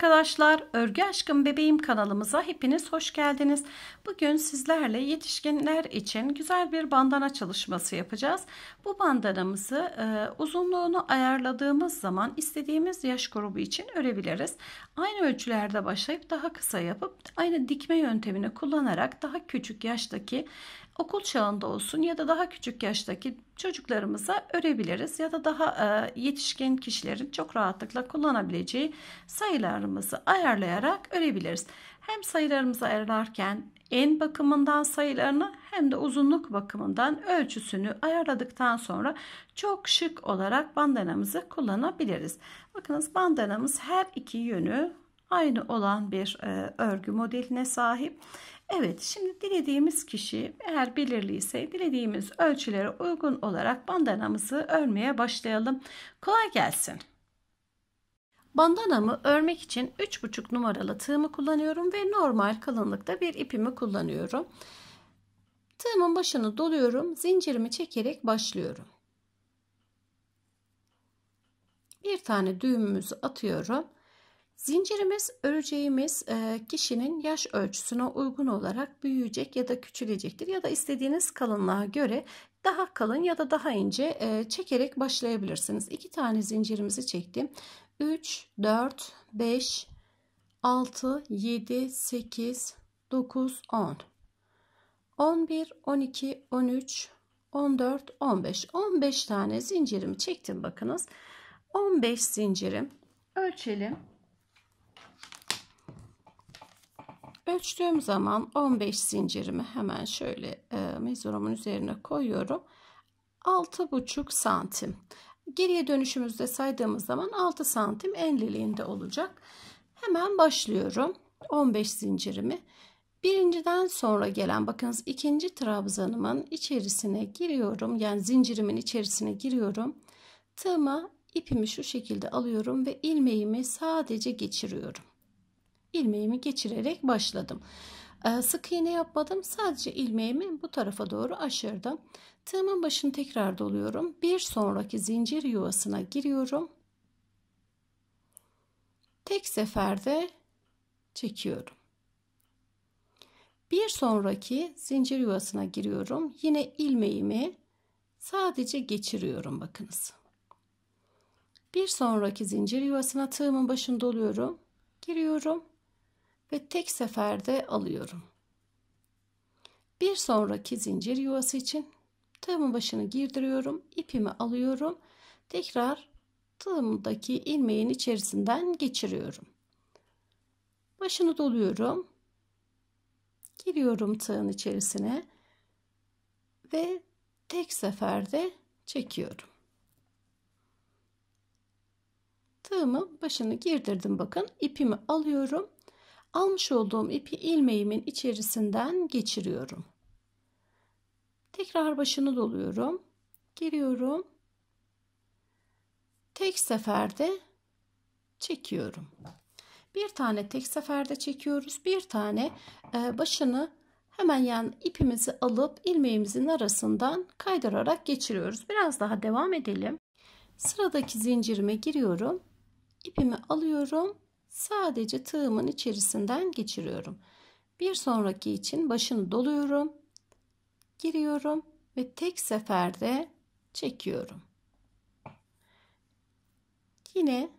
arkadaşlar, Örgü Aşkım Bebeğim kanalımıza hepiniz hoş geldiniz. Bugün sizlerle yetişkinler için güzel bir bandana çalışması yapacağız. Bu bandanamızı e, uzunluğunu ayarladığımız zaman istediğimiz yaş grubu için örebiliriz. Aynı ölçülerde başlayıp daha kısa yapıp aynı dikme yöntemini kullanarak daha küçük yaştaki okul çağında olsun ya da daha küçük yaştaki çocuklarımıza örebiliriz ya da daha e, yetişkin kişilerin çok rahatlıkla kullanabileceği sayılarımızı ayarlayarak örebiliriz. Hem sayılarımızı ayarlarken en bakımından sayılarını hem de uzunluk bakımından ölçüsünü ayarladıktan sonra çok şık olarak bandanamızı kullanabiliriz. Bakınız bandanamız her iki yönü aynı olan bir e, örgü modeline sahip. Evet şimdi dilediğimiz kişi eğer belirliyse dilediğimiz ölçülere uygun olarak bandanamızı örmeye başlayalım. Kolay gelsin. Bandanamı örmek için 3,5 numaralı tığımı kullanıyorum ve normal kalınlıkta bir ipimi kullanıyorum. Tığımın başını doluyorum. Zincirimi çekerek başlıyorum. Bir tane düğümümüzü atıyorum. Zincirimiz öreceğimiz e, kişinin yaş ölçüsüne uygun olarak büyüyecek ya da küçülecektir ya da istediğiniz kalınlığa göre daha kalın ya da daha ince e, çekerek başlayabilirsiniz. İki tane zincirimizi çektim. 3, 4, 5, 6, 7, 8, 9, 10, 11, 12, 13, 14, 15. 15 tane zincirimi çektim bakınız. 15 zincirim. Ölçelim. Ölçtüğüm zaman 15 zincirimi hemen şöyle e, mezurumun üzerine koyuyorum. 6,5 santim. Geriye dönüşümüzde saydığımız zaman 6 santim enliliğinde olacak. Hemen başlıyorum. 15 zincirimi birinciden sonra gelen bakınız ikinci trabzanımın içerisine giriyorum. Yani zincirimin içerisine giriyorum. Tığıma ipimi şu şekilde alıyorum ve ilmeğimi sadece geçiriyorum ilmeğimi geçirerek başladım. Ee, sık iğne yapmadım. Sadece ilmeğimi bu tarafa doğru aşırdım. Tığımın başını tekrar doluyorum. Bir sonraki zincir yuvasına giriyorum. Tek seferde çekiyorum. Bir sonraki zincir yuvasına giriyorum. Yine ilmeğimi sadece geçiriyorum bakınız. Bir sonraki zincir yuvasına tığımın başını doluyorum. Giriyorum ve tek seferde alıyorum. Bir sonraki zincir yuvası için tığımın başını girdiriyorum. ipimi alıyorum. Tekrar tığımdaki ilmeğin içerisinden geçiriyorum. Başını doluyorum. Giriyorum tığın içerisine ve tek seferde çekiyorum. Tığımın başını girdirdim bakın. ipimi alıyorum almış olduğum ipi ilmeğimin içerisinden geçiriyorum. Tekrar başını doluyorum. Giriyorum. Tek seferde çekiyorum. Bir tane tek seferde çekiyoruz. Bir tane e, başını hemen yan ipimizi alıp ilmeğimizin arasından kaydırarak geçiriyoruz. Biraz daha devam edelim. Sıradaki zincirime giriyorum. İpimi alıyorum Sadece tığımın içerisinden geçiriyorum. Bir sonraki için başını doluyorum. Giriyorum ve tek seferde çekiyorum. Yine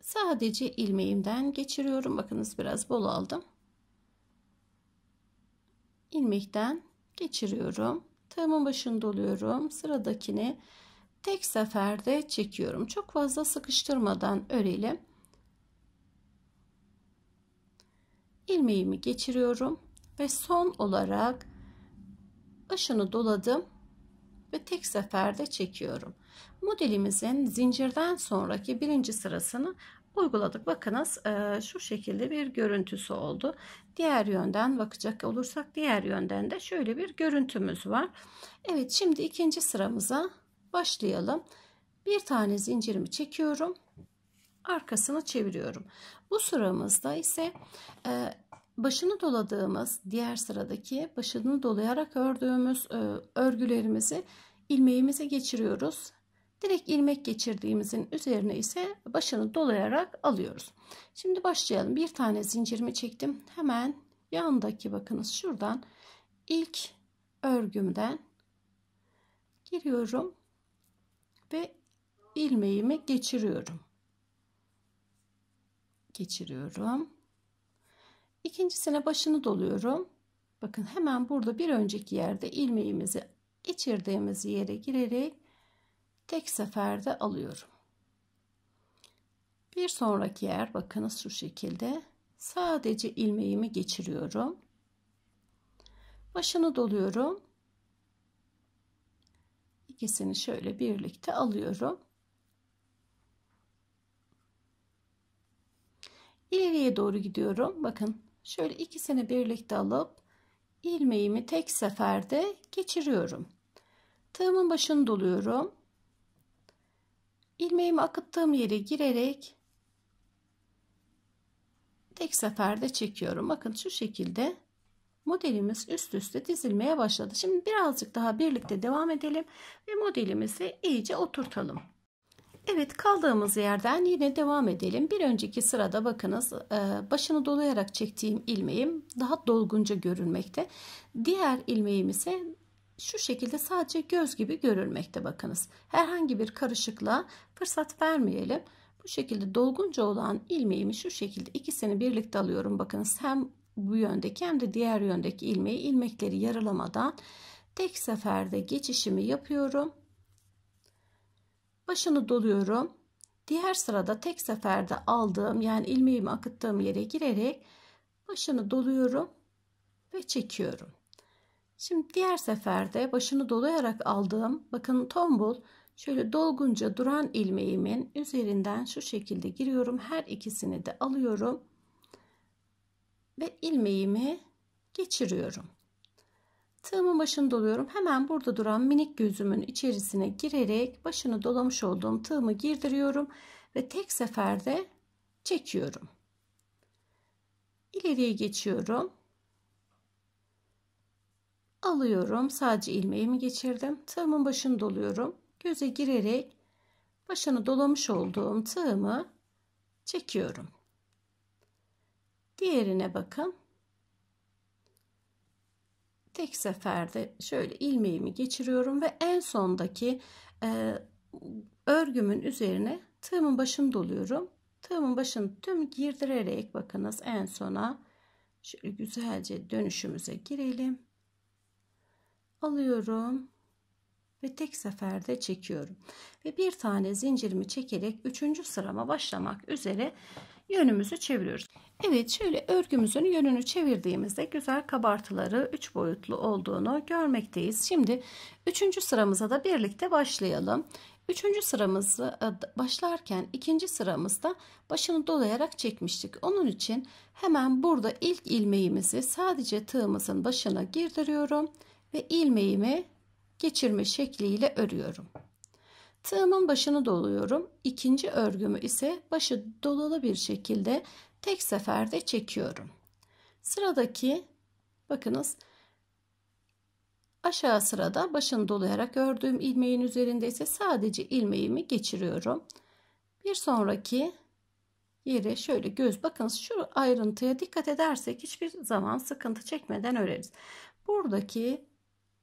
sadece ilmeğimden geçiriyorum. Bakınız biraz bol aldım. İlmekten geçiriyorum. Tığımın başını doluyorum. Sıradakini tek seferde çekiyorum. Çok fazla sıkıştırmadan örelim. ilmeğimi geçiriyorum ve son olarak ışını doladım ve tek seferde çekiyorum. Modelimizin zincirden sonraki birinci sırasını uyguladık. Bakınız e, şu şekilde bir görüntüsü oldu. Diğer yönden bakacak olursak diğer yönden de şöyle bir görüntümüz var. Evet şimdi ikinci sıramıza başlayalım. Bir tane zincirimi çekiyorum. Arkasını çeviriyorum. Bu sıramızda ise e, başını doladığımız diğer sıradaki başını dolayarak ördüğümüz e, örgülerimizi ilmeğimize geçiriyoruz. Direkt ilmek geçirdiğimizin üzerine ise başını dolayarak alıyoruz. Şimdi başlayalım. Bir tane zincirimi çektim. Hemen yandaki bakınız şuradan ilk örgümden giriyorum ve ilmeğimi geçiriyorum. Geçiriyorum. İkincisine başını doluyorum. Bakın hemen burada bir önceki yerde ilmeğimizi geçirdiğimiz yere girerek tek seferde alıyorum. Bir sonraki yer bakınız şu şekilde. Sadece ilmeğimi geçiriyorum. Başını doluyorum ikisini şöyle birlikte alıyorum. İleriye doğru gidiyorum. Bakın şöyle ikisini birlikte alıp ilmeğimi tek seferde geçiriyorum. Tığımın başını doluyorum. Ilmeğimi akıttığım yere girerek tek seferde çekiyorum. Bakın şu şekilde modelimiz üst üste dizilmeye başladı. Şimdi birazcık daha birlikte devam edelim ve modelimizi iyice oturtalım. Evet kaldığımız yerden yine devam edelim. Bir önceki sırada bakınız e, başını dolayarak çektiğim ilmeğim daha dolgunca görünmekte. Diğer ilmeğim ise şu şekilde sadece göz gibi görülmekte bakınız. Herhangi bir karışıklığa fırsat vermeyelim. Bu şekilde dolgunca olan ilmeğimi şu şekilde ikisini birlikte alıyorum. Bakınız hem bu yöndeki hem de diğer yöndeki ilmeği ilmekleri yaralamadan tek seferde geçişimi yapıyorum. Başını doluyorum. Diğer sırada tek seferde aldığım yani ilmeğimi akıttığım yere girerek başını doluyorum ve çekiyorum. Şimdi diğer seferde başını dolayarak aldığım bakın tombul şöyle dolgunca duran ilmeğimin üzerinden şu şekilde giriyorum. Her ikisini de alıyorum ve ilmeğimi geçiriyorum. Tığımın başını doluyorum. Hemen burada duran minik gözümün içerisine girerek başını dolamış olduğum tığımı girdiriyorum ve tek seferde çekiyorum. İleriye geçiyorum. Alıyorum. Sadece ilmeğimi geçirdim. Tığımın başını doluyorum. Göze girerek başını dolamış olduğum tığımı çekiyorum. Diğerine bakın. Tek seferde şöyle ilmeğimi geçiriyorum ve en sondaki e, örgümün üzerine tığımın başını doluyorum. Tığımın başını tüm girdirerek bakınız en sona şöyle güzelce dönüşümüze girelim. Alıyorum ve tek seferde çekiyorum. Ve bir tane zincirimi çekerek üçüncü sırama başlamak üzere yönümüzü çeviriyoruz. Evet şöyle örgümüzün yönünü çevirdiğimizde güzel kabartıları 3 boyutlu olduğunu görmekteyiz. Şimdi 3. sıramıza da birlikte başlayalım. 3. sıramızı e, başlarken 2. sıramızda başını dolayarak çekmiştik. Onun için hemen burada ilk ilmeğimizi sadece tığımızın başına girdiriyorum ve ilmeğimi geçirme şekliyle örüyorum. Tığımın başını doluyorum. İkinci örgümü ise başı dolalı bir şekilde tek seferde çekiyorum. Sıradaki bakınız aşağı sırada başını dolayarak ördüğüm ilmeğin üzerinde ise sadece ilmeğimi geçiriyorum. Bir sonraki yere şöyle göz bakınız şu ayrıntıya dikkat edersek hiçbir zaman sıkıntı çekmeden öreriz. Buradaki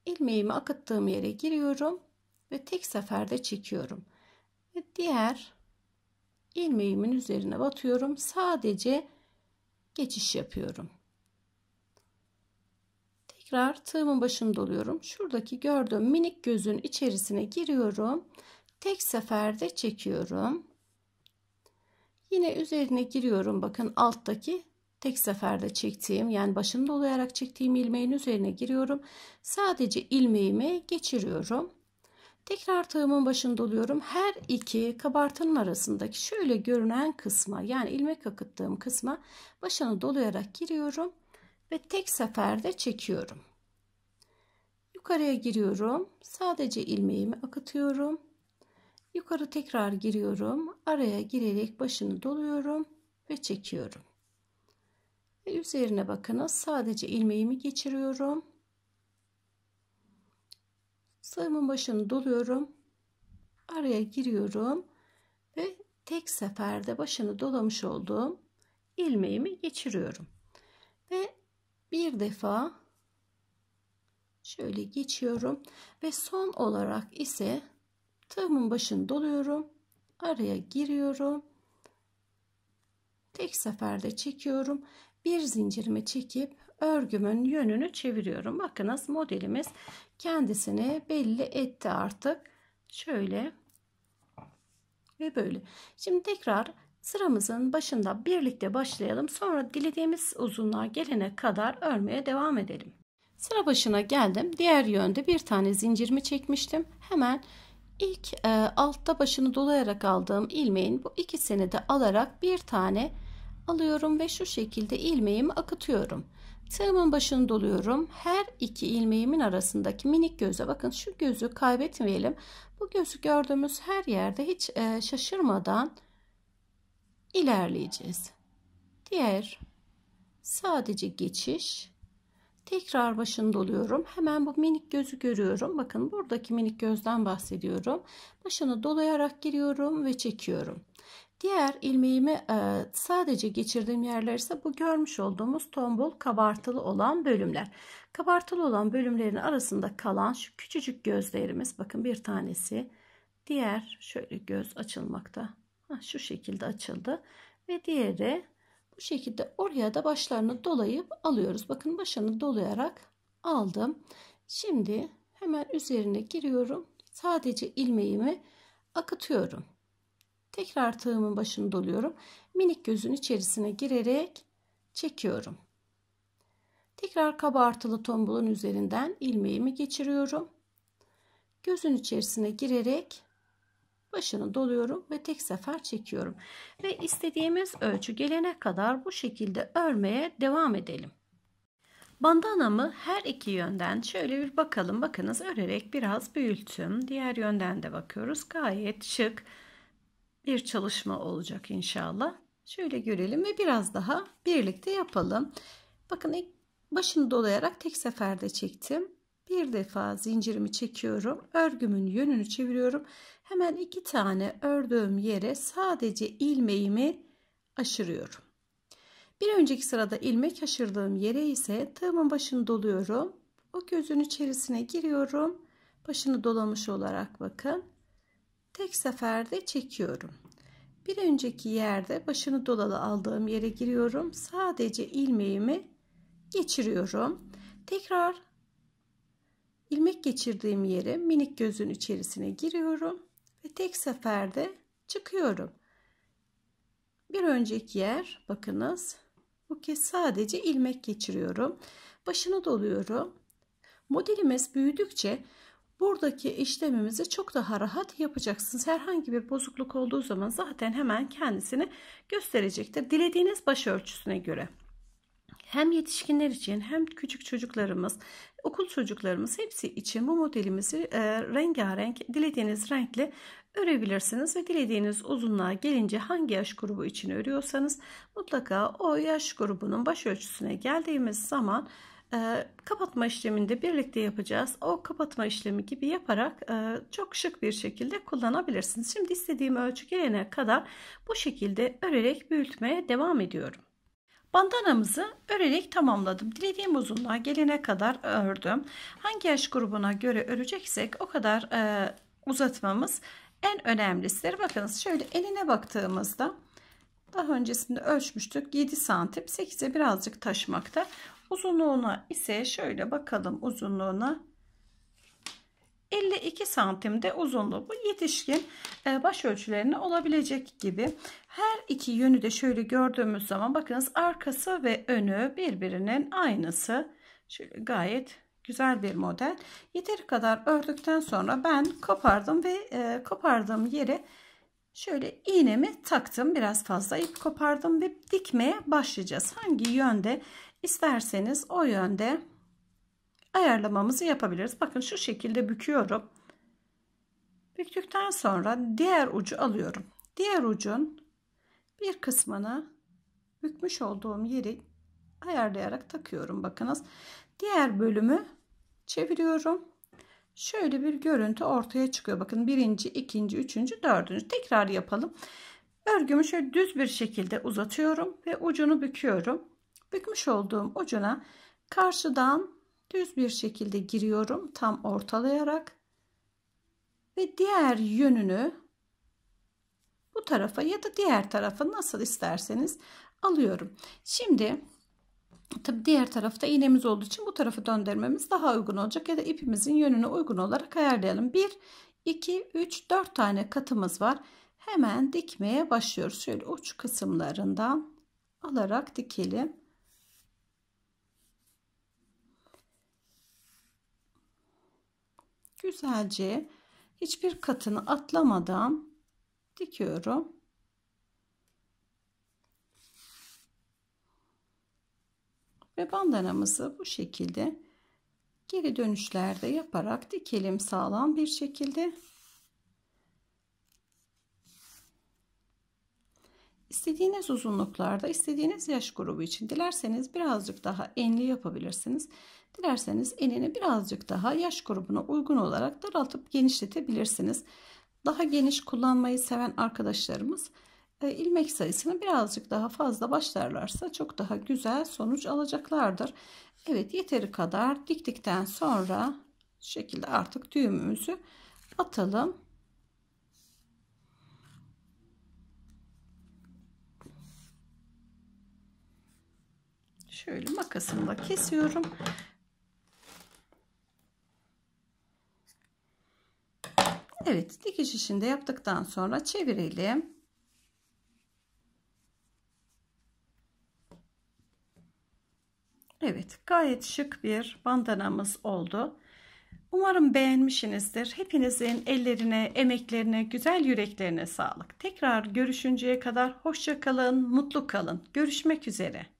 ilmeğimi akıttığım yere giriyorum ve tek seferde çekiyorum. Ve diğer ilmeğimin üzerine batıyorum. Sadece geçiş yapıyorum. Tekrar tığımın başını doluyorum. Şuradaki gördüğüm minik gözün içerisine giriyorum. Tek seferde çekiyorum. Yine üzerine giriyorum. Bakın alttaki tek seferde çektiğim yani başını dolayarak çektiğim ilmeğin üzerine giriyorum. Sadece ilmeğimi geçiriyorum. Tekrar tığımın başında oluyorum. Her iki kabartının arasındaki şöyle görünen kısma yani ilmek akıttığım kısma başını dolayarak giriyorum ve tek seferde çekiyorum. Yukarıya giriyorum. Sadece ilmeğimi akıtıyorum. Yukarı tekrar giriyorum. Araya girerek başını doluyorum ve çekiyorum. Ve üzerine bakınız sadece ilmeğimi geçiriyorum Sığımın başını doluyorum. Araya giriyorum. Ve tek seferde başını dolamış olduğum ilmeğimi geçiriyorum. Ve bir defa şöyle geçiyorum. Ve son olarak ise tığımın başını doluyorum. Araya giriyorum tek seferde çekiyorum. Bir zincirimi çekip örgümün yönünü çeviriyorum. Bakınız modelimiz kendisini belli etti artık. Şöyle ve böyle. Şimdi tekrar sıramızın başında birlikte başlayalım. Sonra dilediğimiz uzunluğa gelene kadar örmeye devam edelim. Sıra başına geldim. Diğer yönde bir tane zincirimi çekmiştim. Hemen ilk e, altta başını dolayarak aldığım ilmeğin bu ikisini de alarak bir tane alıyorum ve şu şekilde ilmeğimi akıtıyorum. Tığımın başını doluyorum. Her iki ilmeğimin arasındaki minik göze bakın şu gözü kaybetmeyelim. Bu gözü gördüğümüz her yerde hiç e, şaşırmadan ilerleyeceğiz. Diğer sadece geçiş. Tekrar başını doluyorum. Hemen bu minik gözü görüyorum. Bakın buradaki minik gözden bahsediyorum. Başını dolayarak giriyorum ve çekiyorum. Diğer ilmeğimi e, sadece geçirdiğim yerler ise bu görmüş olduğumuz tombul kabartılı olan bölümler. Kabartılı olan bölümlerin arasında kalan şu küçücük gözlerimiz bakın bir tanesi. Diğer şöyle göz açılmakta. şu şekilde açıldı. Ve diğeri bu şekilde oraya da başlarını dolayıp alıyoruz. Bakın başını dolayarak aldım. Şimdi hemen üzerine giriyorum. Sadece ilmeğimi akıtıyorum. Tekrar tığımın başını doluyorum. Minik gözün içerisine girerek çekiyorum. Tekrar kabartılı tombulun üzerinden ilmeğimi geçiriyorum. Gözün içerisine girerek başını doluyorum ve tek sefer çekiyorum. Ve istediğimiz ölçü gelene kadar bu şekilde örmeye devam edelim. Bandanamı her iki yönden şöyle bir bakalım. Bakınız örerek biraz büyüttüm. Diğer yönden de bakıyoruz. Gayet şık bir çalışma olacak inşallah. Şöyle görelim ve biraz daha birlikte yapalım. Bakın ilk başını dolayarak tek seferde çektim. Bir defa zincirimi çekiyorum. Örgümün yönünü çeviriyorum. Hemen iki tane ördüğüm yere sadece ilmeğimi aşırıyorum. Bir önceki sırada ilmek aşırdığım yere ise tığımın başını doluyorum. O gözün içerisine giriyorum. Başını dolamış olarak bakın tek seferde çekiyorum. Bir önceki yerde başını dolalı aldığım yere giriyorum. Sadece ilmeğimi geçiriyorum. Tekrar ilmek geçirdiğim yere minik gözün içerisine giriyorum ve tek seferde çıkıyorum. Bir önceki yer bakınız bu kez sadece ilmek geçiriyorum. Başını doluyorum. Modelimiz büyüdükçe Buradaki işlemimizi çok daha rahat yapacaksınız. Herhangi bir bozukluk olduğu zaman zaten hemen kendisini gösterecektir. Dilediğiniz baş ölçüsüne göre. Hem yetişkinler için hem küçük çocuklarımız, okul çocuklarımız hepsi için bu modelimizi e, rengarenk, dilediğiniz renkle örebilirsiniz ve dilediğiniz uzunluğa gelince hangi yaş grubu için örüyorsanız mutlaka o yaş grubunun baş ölçüsüne geldiğimiz zaman e, kapatma işleminde birlikte yapacağız. O kapatma işlemi gibi yaparak e, çok şık bir şekilde kullanabilirsiniz. Şimdi istediğim ölçü gelene kadar bu şekilde örerek büyütmeye devam ediyorum. Bandanamızı örerek tamamladım. Dilediğim uzunluğa gelene kadar ördüm. Hangi yaş grubuna göre öreceksek o kadar e, uzatmamız en önemlisidir. Bakınız şöyle eline baktığımızda daha öncesinde ölçmüştük 7 santim 8'e birazcık taşmakta Uzunluğuna ise şöyle bakalım uzunluğuna 52 santimde uzunluğu bu yetişkin e, baş ölçülerine olabilecek gibi her iki yönü de şöyle gördüğümüz zaman bakınız arkası ve önü birbirinin aynısı şöyle gayet güzel bir model yeteri kadar ördükten sonra ben kopardım ve e, kopardığım yere şöyle iğnemi taktım biraz fazla ip kopardım ve dikmeye başlayacağız hangi yönde İsterseniz o yönde ayarlamamızı yapabiliriz. Bakın şu şekilde büküyorum. Büktükten sonra diğer ucu alıyorum. Diğer ucun bir kısmını bükmüş olduğum yeri ayarlayarak takıyorum. Bakınız diğer bölümü çeviriyorum. Şöyle bir görüntü ortaya çıkıyor. Bakın birinci, ikinci, üçüncü, dördüncü. Tekrar yapalım. Örgümü şöyle düz bir şekilde uzatıyorum ve ucunu büküyorum. Bükmüş olduğum ucuna karşıdan düz bir şekilde giriyorum tam ortalayarak ve diğer yönünü bu tarafa ya da diğer tarafa nasıl isterseniz alıyorum. Şimdi tabi diğer tarafta iğnemiz olduğu için bu tarafı döndürmemiz daha uygun olacak ya da ipimizin yönüne uygun olarak ayarlayalım. 1 2 3 4 tane katımız var. Hemen dikmeye başlıyoruz. Şöyle uç kısımlarından alarak dikelim. güzelce hiçbir katını atlamadan dikiyorum. Ve bandanamızı bu şekilde geri dönüşlerde yaparak dikelim sağlam bir şekilde. İstediğiniz uzunluklarda, istediğiniz yaş grubu için dilerseniz birazcık daha enli yapabilirsiniz. Dilerseniz enini birazcık daha yaş grubuna uygun olarak daraltıp genişletebilirsiniz. Daha geniş kullanmayı seven arkadaşlarımız e, ilmek sayısını birazcık daha fazla başlarlarsa çok daha güzel sonuç alacaklardır. Evet yeteri kadar diktikten sonra şu şekilde artık düğümümüzü atalım. Şöyle makasımla kesiyorum. Evet dikiş işini de yaptıktan sonra çevirelim. Evet gayet şık bir bandanamız oldu. Umarım beğenmişsinizdir. Hepinizin ellerine, emeklerine, güzel yüreklerine sağlık. Tekrar görüşünceye kadar hoşça kalın, mutlu kalın. Görüşmek üzere.